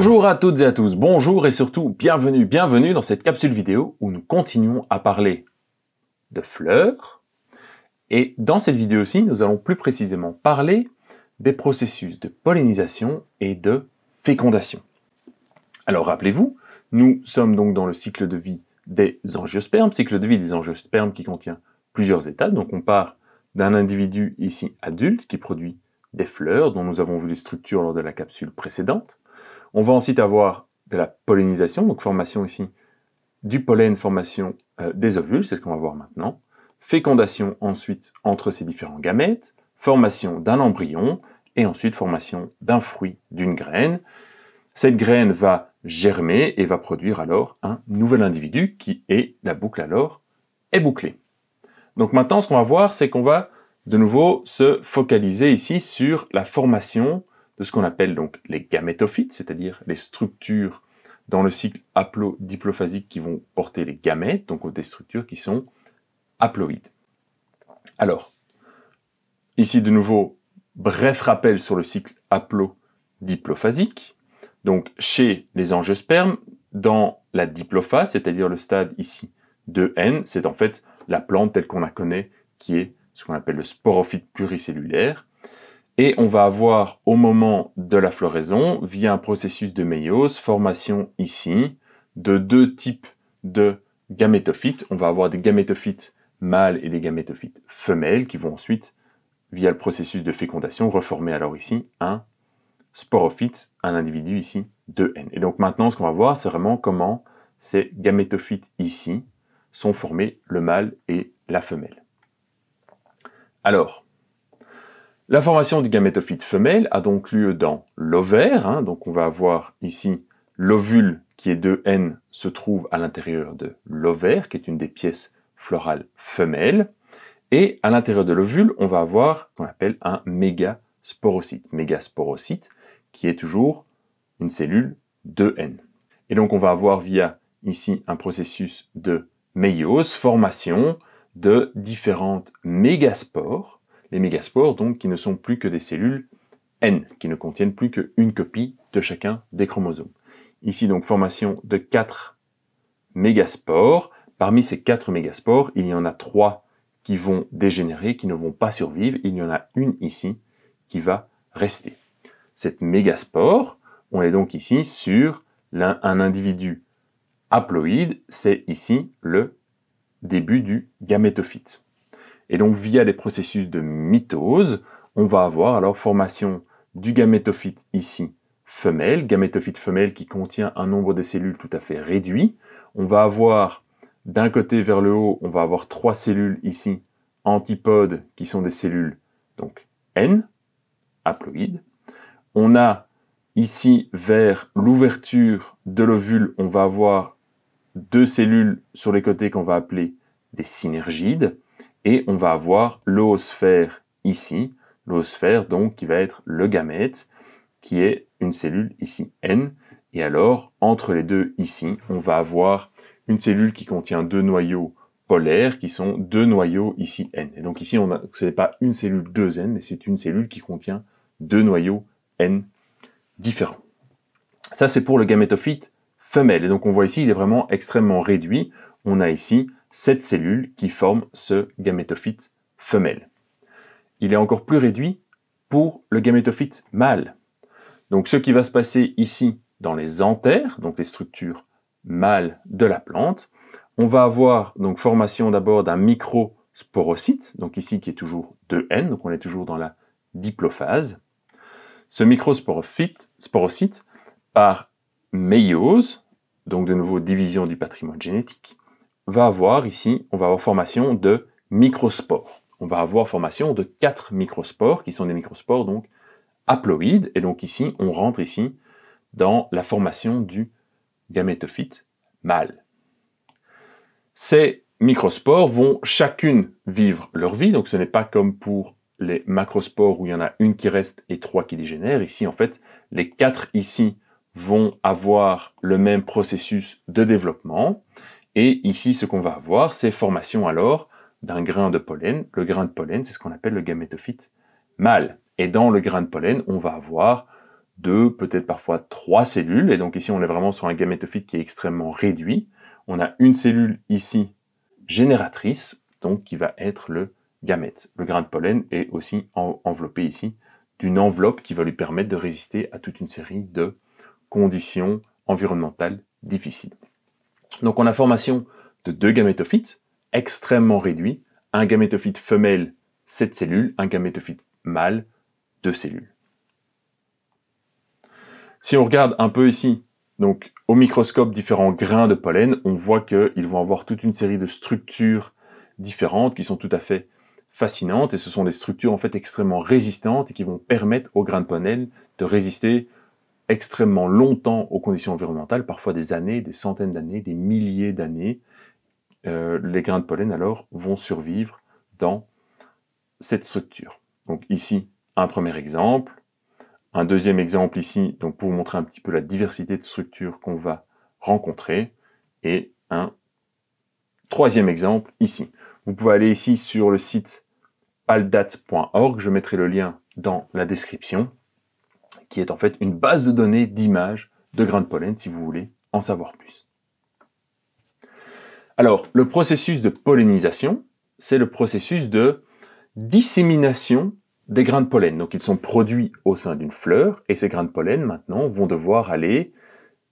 Bonjour à toutes et à tous, bonjour et surtout bienvenue, bienvenue dans cette capsule vidéo où nous continuons à parler de fleurs. Et dans cette vidéo-ci, nous allons plus précisément parler des processus de pollinisation et de fécondation. Alors rappelez-vous, nous sommes donc dans le cycle de vie des angiospermes, cycle de vie des angiospermes qui contient plusieurs étapes. Donc on part d'un individu ici adulte qui produit des fleurs dont nous avons vu les structures lors de la capsule précédente. On va ensuite avoir de la pollinisation, donc formation ici du pollen, formation euh, des ovules, c'est ce qu'on va voir maintenant. Fécondation ensuite entre ces différents gamètes, formation d'un embryon et ensuite formation d'un fruit, d'une graine. Cette graine va germer et va produire alors un nouvel individu qui est, la boucle alors, est bouclée. Donc maintenant, ce qu'on va voir, c'est qu'on va de nouveau se focaliser ici sur la formation de ce qu'on appelle donc les gamétophytes, c'est-à-dire les structures dans le cycle haplo diplophasique qui vont porter les gamètes, donc des structures qui sont haploïdes. Alors, ici de nouveau, bref rappel sur le cycle haplo Donc, chez les angiospermes, dans la diplophase, c'est-à-dire le stade ici de N, c'est en fait la plante telle qu'on la connaît, qui est ce qu'on appelle le sporophyte pluricellulaire, et on va avoir au moment de la floraison, via un processus de méiose, formation ici de deux types de gamétophytes. On va avoir des gamétophytes mâles et des gamétophytes femelles qui vont ensuite, via le processus de fécondation, reformer alors ici un sporophyte, un individu ici de N. Et donc maintenant, ce qu'on va voir, c'est vraiment comment ces gamétophytes ici sont formés le mâle et la femelle. Alors, la formation du gamétophyte femelle a donc lieu dans l'ovaire, hein. donc on va avoir ici l'ovule qui est de N se trouve à l'intérieur de l'ovaire, qui est une des pièces florales femelles, et à l'intérieur de l'ovule, on va avoir ce qu'on appelle un mégasporocyte, mégasporocyte qui est toujours une cellule de N. Et donc on va avoir via ici un processus de méiose, formation de différentes mégaspores les mégaspores donc qui ne sont plus que des cellules N, qui ne contiennent plus qu'une copie de chacun des chromosomes. Ici donc formation de quatre mégaspores. Parmi ces quatre mégaspores, il y en a trois qui vont dégénérer, qui ne vont pas survivre. Il y en a une ici qui va rester. Cette mégaspore, on est donc ici sur un individu haploïde, c'est ici le début du gamétophyte. Et donc via les processus de mitose, on va avoir alors formation du gamétophyte ici femelle, gamétophyte femelle qui contient un nombre de cellules tout à fait réduit. On va avoir d'un côté vers le haut, on va avoir trois cellules ici antipodes qui sont des cellules donc N, haploïdes. On a ici vers l'ouverture de l'ovule, on va avoir deux cellules sur les côtés qu'on va appeler des synergides et on va avoir l'oosphère ici, l'oosphère donc qui va être le gamète, qui est une cellule ici N, et alors entre les deux ici, on va avoir une cellule qui contient deux noyaux polaires qui sont deux noyaux ici N. Et donc ici, on ce n'est pas une cellule 2N, mais c'est une cellule qui contient deux noyaux N différents. Ça, c'est pour le gamétophyte femelle. Et donc on voit ici, il est vraiment extrêmement réduit. On a ici cette cellule qui forme ce gamétophyte femelle. Il est encore plus réduit pour le gamétophyte mâle. Donc ce qui va se passer ici dans les anthères, donc les structures mâles de la plante, on va avoir donc formation d'abord d'un microsporocyte, donc ici qui est toujours 2N, donc on est toujours dans la diplophase. Ce microsporocyte, par méiose, donc de nouveau division du patrimoine génétique, va avoir ici, on va avoir formation de microspores. On va avoir formation de quatre microspores qui sont des microspores donc haploïdes. Et donc ici, on rentre ici dans la formation du gamétophyte mâle. Ces microspores vont chacune vivre leur vie, donc ce n'est pas comme pour les macrospores où il y en a une qui reste et trois qui dégénèrent. Ici, en fait, les quatre ici vont avoir le même processus de développement et ici, ce qu'on va avoir, c'est formation alors d'un grain de pollen. Le grain de pollen, c'est ce qu'on appelle le gamétophyte mâle. Et dans le grain de pollen, on va avoir deux, peut-être parfois trois cellules. Et donc ici, on est vraiment sur un gamétophyte qui est extrêmement réduit. On a une cellule ici génératrice, donc qui va être le gamète. Le grain de pollen est aussi enveloppé ici d'une enveloppe qui va lui permettre de résister à toute une série de conditions environnementales difficiles. Donc on a formation de deux gamétophytes extrêmement réduits, un gamétophyte femelle, 7 cellules, un gamétophyte mâle, 2 cellules. Si on regarde un peu ici, donc au microscope différents grains de pollen, on voit qu'ils vont avoir toute une série de structures différentes qui sont tout à fait fascinantes et ce sont des structures en fait extrêmement résistantes et qui vont permettre aux grains de pollen de résister extrêmement longtemps aux conditions environnementales, parfois des années, des centaines d'années, des milliers d'années, euh, les grains de pollen alors vont survivre dans cette structure. Donc ici, un premier exemple. Un deuxième exemple ici, donc pour vous montrer un petit peu la diversité de structures qu'on va rencontrer. Et un troisième exemple ici. Vous pouvez aller ici sur le site paldat.org je mettrai le lien dans la description qui est en fait une base de données d'images de grains de pollen si vous voulez en savoir plus. Alors, le processus de pollinisation, c'est le processus de dissémination des grains de pollen. Donc ils sont produits au sein d'une fleur et ces grains de pollen maintenant vont devoir aller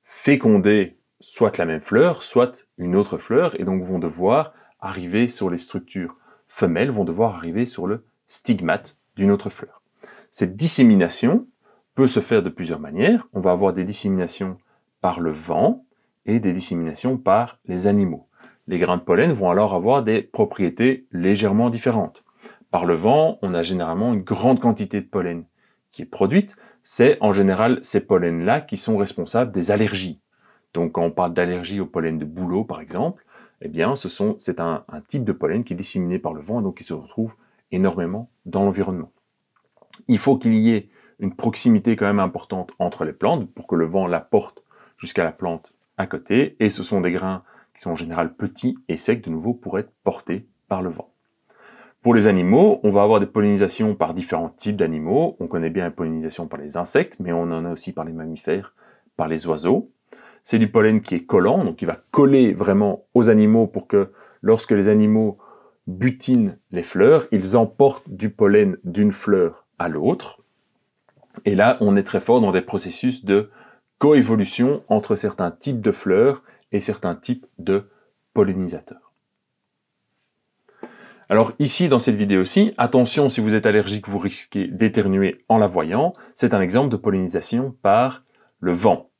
féconder soit la même fleur, soit une autre fleur et donc vont devoir arriver sur les structures femelles, vont devoir arriver sur le stigmate d'une autre fleur. Cette dissémination, peut se faire de plusieurs manières. On va avoir des disséminations par le vent et des disséminations par les animaux. Les grains de pollen vont alors avoir des propriétés légèrement différentes. Par le vent, on a généralement une grande quantité de pollen qui est produite. C'est en général ces pollens-là qui sont responsables des allergies. Donc quand on parle d'allergie au pollen de bouleau par exemple, eh bien c'est un, un type de pollen qui est disséminé par le vent et donc qui se retrouve énormément dans l'environnement. Il faut qu'il y ait une proximité quand même importante entre les plantes pour que le vent la porte jusqu'à la plante à côté. Et ce sont des grains qui sont en général petits et secs de nouveau pour être portés par le vent. Pour les animaux, on va avoir des pollinisations par différents types d'animaux. On connaît bien la pollinisation par les insectes, mais on en a aussi par les mammifères, par les oiseaux. C'est du pollen qui est collant, donc il va coller vraiment aux animaux pour que lorsque les animaux butinent les fleurs, ils emportent du pollen d'une fleur à l'autre. Et là, on est très fort dans des processus de coévolution entre certains types de fleurs et certains types de pollinisateurs. Alors ici, dans cette vidéo-ci, attention, si vous êtes allergique, vous risquez d'éternuer en la voyant. C'est un exemple de pollinisation par le vent.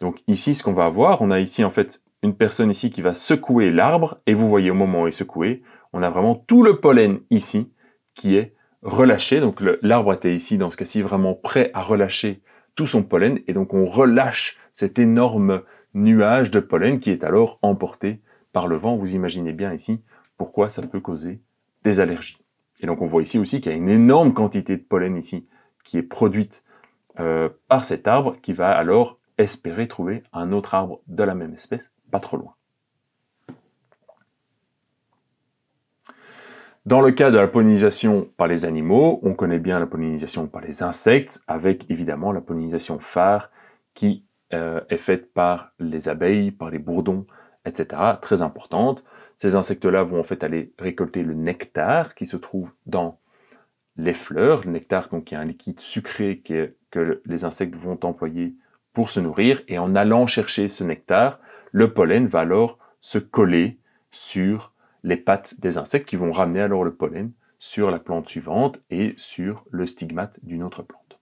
Donc ici, ce qu'on va avoir, on a ici en fait une personne ici qui va secouer l'arbre, et vous voyez au moment où il est secoué, on a vraiment tout le pollen ici qui est relâcher. Donc l'arbre était ici, dans ce cas-ci, vraiment prêt à relâcher tout son pollen. Et donc on relâche cet énorme nuage de pollen qui est alors emporté par le vent. Vous imaginez bien ici pourquoi ça peut causer des allergies. Et donc on voit ici aussi qu'il y a une énorme quantité de pollen ici qui est produite euh, par cet arbre qui va alors espérer trouver un autre arbre de la même espèce pas trop loin. Dans le cas de la pollinisation par les animaux, on connaît bien la pollinisation par les insectes, avec évidemment la pollinisation phare qui euh, est faite par les abeilles, par les bourdons, etc. Très importante. Ces insectes-là vont en fait aller récolter le nectar qui se trouve dans les fleurs. Le nectar, donc, qui est un liquide sucré que les insectes vont employer pour se nourrir. Et en allant chercher ce nectar, le pollen va alors se coller sur les pattes des insectes qui vont ramener alors le pollen sur la plante suivante et sur le stigmate d'une autre plante.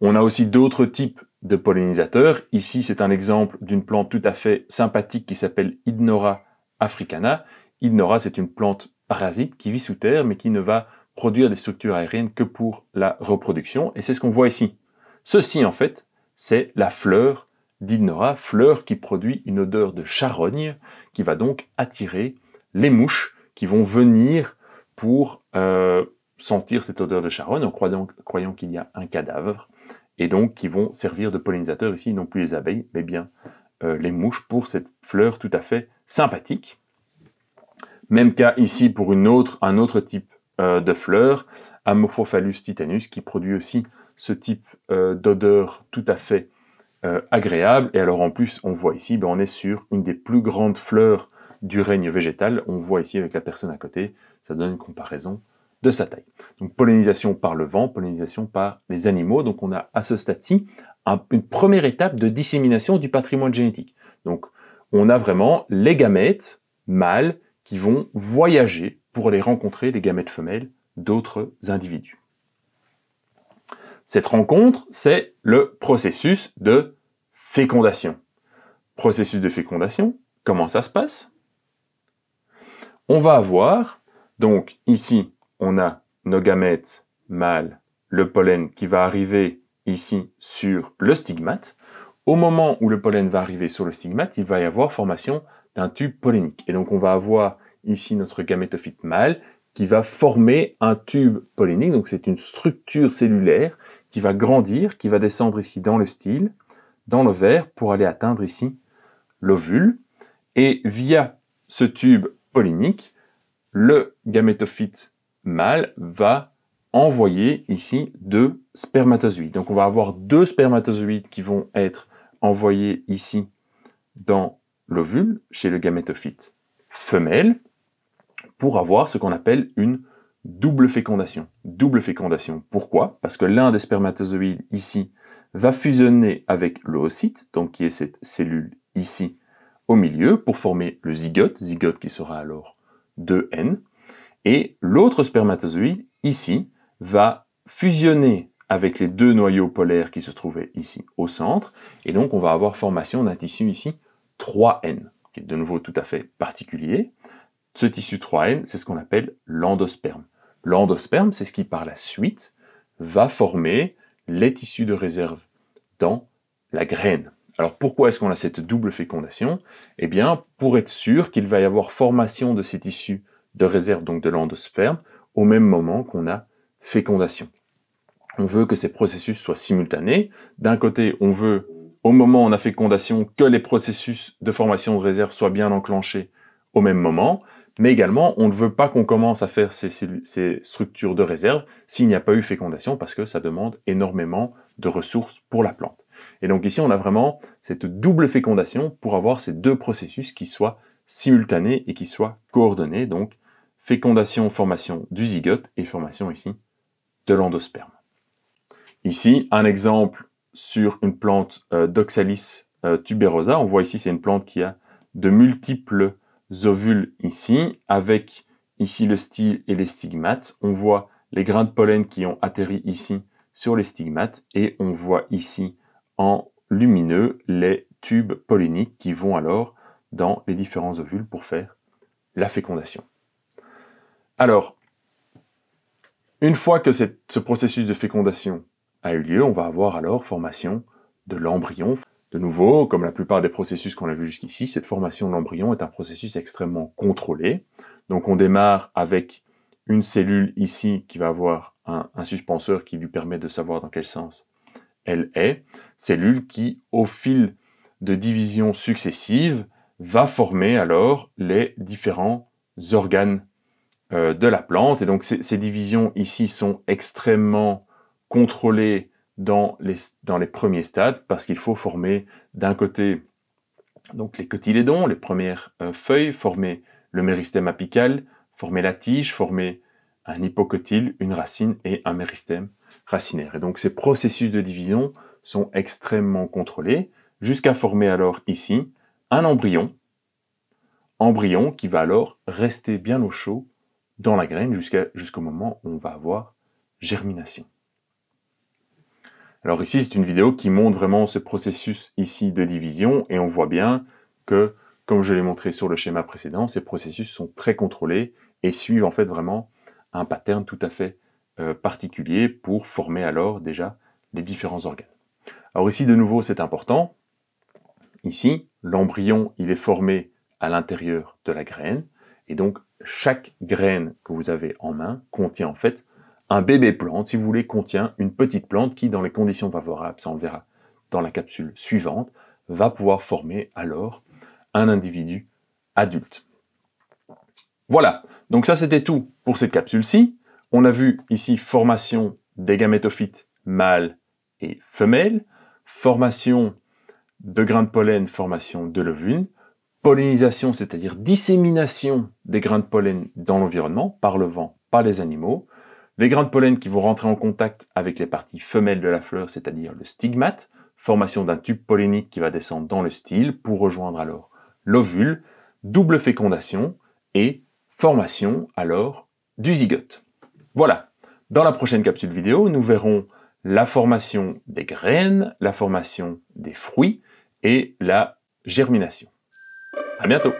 On a aussi d'autres types de pollinisateurs. Ici, c'est un exemple d'une plante tout à fait sympathique qui s'appelle ignora africana. Ignora, c'est une plante parasite qui vit sous terre mais qui ne va produire des structures aériennes que pour la reproduction. Et c'est ce qu'on voit ici. Ceci, en fait, c'est la fleur d'Ignora, fleur qui produit une odeur de charogne qui va donc attirer les mouches qui vont venir pour euh, sentir cette odeur de charonne en croyant, qu'il y a un cadavre, et donc qui vont servir de pollinisateur ici, non plus les abeilles, mais bien euh, les mouches pour cette fleur tout à fait sympathique. Même cas ici pour un autre type euh, de fleur, Amorphophallus titanus, qui produit aussi ce type d'odeur tout à fait euh, agréable. Et alors en plus, on voit ici, ben, on est sur une des plus grandes fleurs du règne végétal. On voit ici avec la personne à côté, ça donne une comparaison de sa taille. Donc pollinisation par le vent, pollinisation par les animaux. Donc on a à ce stade-ci une première étape de dissémination du patrimoine génétique. Donc on a vraiment les gamètes mâles qui vont voyager pour aller rencontrer les gamètes femelles d'autres individus. Cette rencontre, c'est le processus de fécondation. Processus de fécondation, comment ça se passe On va avoir, donc ici, on a nos gamètes mâles, le pollen qui va arriver ici sur le stigmate. Au moment où le pollen va arriver sur le stigmate, il va y avoir formation d'un tube pollinique. Et donc on va avoir ici notre gamétophyte mâle qui va former un tube pollinique, donc c'est une structure cellulaire qui va grandir, qui va descendre ici dans le style, dans l'ovaire, pour aller atteindre ici l'ovule. Et via ce tube pollinique, le gamétophyte mâle va envoyer ici deux spermatozoïdes. Donc on va avoir deux spermatozoïdes qui vont être envoyés ici dans l'ovule chez le gamétophyte femelle pour avoir ce qu'on appelle une double fécondation. Double fécondation. Pourquoi Parce que l'un des spermatozoïdes ici va fusionner avec l'oocyte, donc qui est cette cellule ici au milieu, pour former le zygote, zygote qui sera alors 2N, et l'autre spermatozoïde ici va fusionner avec les deux noyaux polaires qui se trouvaient ici au centre, et donc on va avoir formation d'un tissu ici 3N, qui est de nouveau tout à fait particulier. Ce tissu 3N, c'est ce qu'on appelle l'endosperme. L'endosperme, c'est ce qui par la suite va former les tissus de réserve dans la graine. Alors pourquoi est-ce qu'on a cette double fécondation Eh bien, pour être sûr qu'il va y avoir formation de ces tissus de réserve, donc de l'endosperme, au même moment qu'on a fécondation. On veut que ces processus soient simultanés. D'un côté, on veut, au moment où on a fécondation, que les processus de formation de réserve soient bien enclenchés au même moment mais également, on ne veut pas qu'on commence à faire ces, structures de réserve s'il n'y a pas eu fécondation, parce que ça demande énormément de ressources pour la plante. Et donc ici, on a vraiment cette double fécondation pour avoir ces deux processus qui soient simultanés et qui soient coordonnés, donc fécondation, formation du zygote et formation ici de l'endosperme. Ici, un exemple sur une plante euh, d'Oxalis euh, tuberosa. On voit ici, c'est une plante qui a de multiples ovules ici, avec ici le style et les stigmates. On voit les grains de pollen qui ont atterri ici sur les stigmates et on voit ici en lumineux les tubes polliniques qui vont alors dans les différents ovules pour faire la fécondation. Alors, une fois que ce processus de fécondation a eu lieu, on va avoir alors formation de l'embryon. De nouveau, comme la plupart des processus qu'on a vus jusqu'ici, cette formation de l'embryon est un processus extrêmement contrôlé. Donc on démarre avec une cellule ici qui va avoir un, suspenseur qui lui permet de savoir dans quel sens elle est. Cellule qui, au fil de divisions successives, va former alors les différents organes euh, de la plante. Et donc ces divisions ici sont extrêmement contrôlées dans les, premiers stades parce qu'il faut former d'un côté donc les cotylédons, les premières euh, feuilles, former le méristème apical, former la tige, former un hypocotyle, une racine et un méristème racinaire. Et donc ces processus de division sont extrêmement contrôlés jusqu'à former alors ici un embryon, embryon qui va alors rester bien au chaud dans la graine jusqu'au moment où on va avoir germination. Alors ici, c'est une vidéo qui montre vraiment ce processus ici de division et on voit bien que, comme je l'ai montré sur le schéma précédent, ces processus sont très contrôlés et suivent en fait vraiment un pattern tout à fait euh, particulier pour former alors déjà les différents organes. Alors ici, de nouveau, c'est important. Ici, l'embryon, il est formé à l'intérieur de la graine et donc chaque graine que vous avez en main contient en fait un bébé plante, si vous voulez, contient une petite plante qui, dans les conditions favorables, ça on le verra dans la capsule suivante, va pouvoir former alors un individu adulte. Voilà, donc ça c'était tout pour cette capsule-ci. On a vu ici formation des gamétophytes mâles et femelles, formation de grains de pollen, formation de l'ovule, pollinisation, c'est-à-dire dissémination des grains de pollen dans l'environnement, par le vent, par les animaux, les grains de pollen qui vont rentrer en contact avec les parties femelles de la fleur, c'est-à-dire le stigmate, formation d'un tube pollinique qui va descendre dans le style pour rejoindre alors l'ovule, double fécondation et formation alors du zygote. Voilà, dans la prochaine capsule vidéo, nous verrons la formation des graines, la formation des fruits et la germination. À bientôt